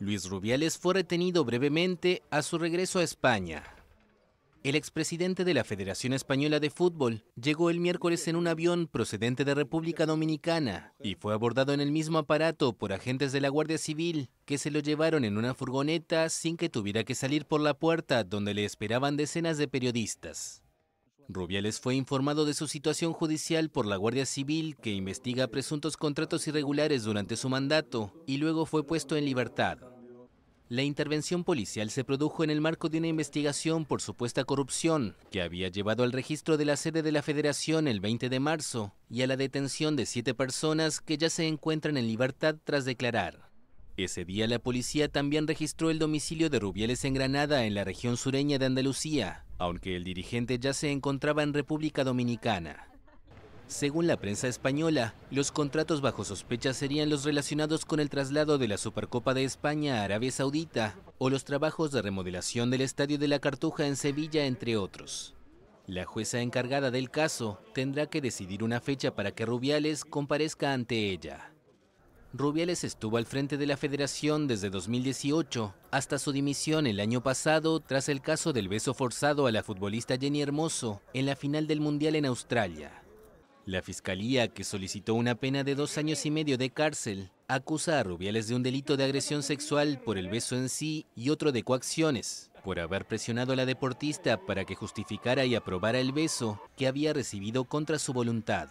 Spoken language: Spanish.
Luis Rubiales fue retenido brevemente a su regreso a España. El expresidente de la Federación Española de Fútbol llegó el miércoles en un avión procedente de República Dominicana y fue abordado en el mismo aparato por agentes de la Guardia Civil, que se lo llevaron en una furgoneta sin que tuviera que salir por la puerta donde le esperaban decenas de periodistas. Rubiales fue informado de su situación judicial por la Guardia Civil, que investiga presuntos contratos irregulares durante su mandato, y luego fue puesto en libertad. La intervención policial se produjo en el marco de una investigación por supuesta corrupción, que había llevado al registro de la sede de la Federación el 20 de marzo y a la detención de siete personas que ya se encuentran en libertad tras declarar. Ese día la policía también registró el domicilio de Rubiales en Granada, en la región sureña de Andalucía, aunque el dirigente ya se encontraba en República Dominicana. Según la prensa española, los contratos bajo sospecha serían los relacionados con el traslado de la Supercopa de España a Arabia Saudita o los trabajos de remodelación del Estadio de la Cartuja en Sevilla, entre otros. La jueza encargada del caso tendrá que decidir una fecha para que Rubiales comparezca ante ella. Rubiales estuvo al frente de la federación desde 2018 hasta su dimisión el año pasado tras el caso del beso forzado a la futbolista Jenny Hermoso en la final del Mundial en Australia. La fiscalía, que solicitó una pena de dos años y medio de cárcel, acusa a Rubiales de un delito de agresión sexual por el beso en sí y otro de coacciones, por haber presionado a la deportista para que justificara y aprobara el beso que había recibido contra su voluntad.